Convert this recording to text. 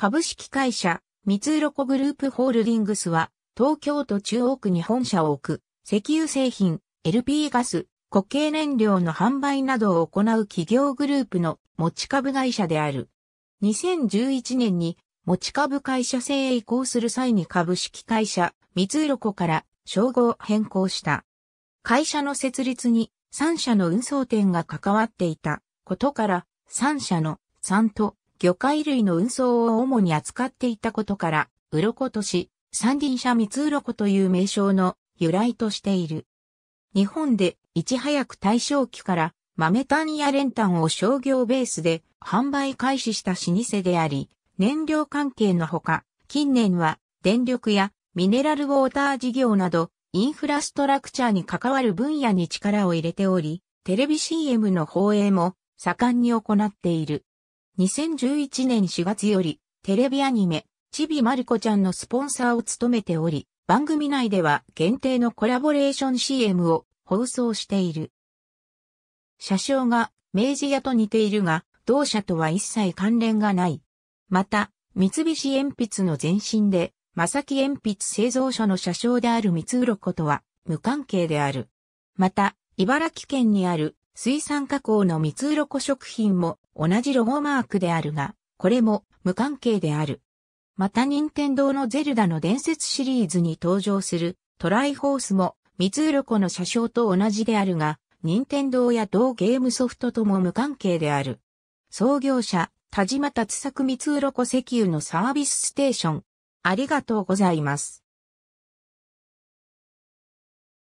株式会社、三井ロコグループホールディングスは、東京都中央区に本社を置く、石油製品、LP ガス、固形燃料の販売などを行う企業グループの持ち株会社である。2011年に持ち株会社制へ移行する際に株式会社、三井ロコから称号変更した。会社の設立に3社の運送店が関わっていたことから、3社の3と魚介類の運送を主に扱っていたことから、鱗とし、三輪車三つ鱗という名称の由来としている。日本でいち早く大正期から豆炭や練炭を商業ベースで販売開始した老舗であり、燃料関係のほか、近年は電力やミネラルウォーター事業などインフラストラクチャーに関わる分野に力を入れており、テレビ CM の放映も盛んに行っている。2011年4月より、テレビアニメ、ちびまる子ちゃんのスポンサーを務めており、番組内では限定のコラボレーション CM を放送している。車掌が明治屋と似ているが、同社とは一切関連がない。また、三菱鉛筆の前身で、正木鉛筆製造所の車掌である三浦子とは無関係である。また、茨城県にある水産加工の三つ鱗食品も同じロゴマークであるが、これも無関係である。また任天堂のゼルダの伝説シリーズに登場するトライホースも三つ鱗の車掌と同じであるが、任天堂や同ゲームソフトとも無関係である。創業者、田島達作三つ鱗石油のサービスステーション。ありがとうございます。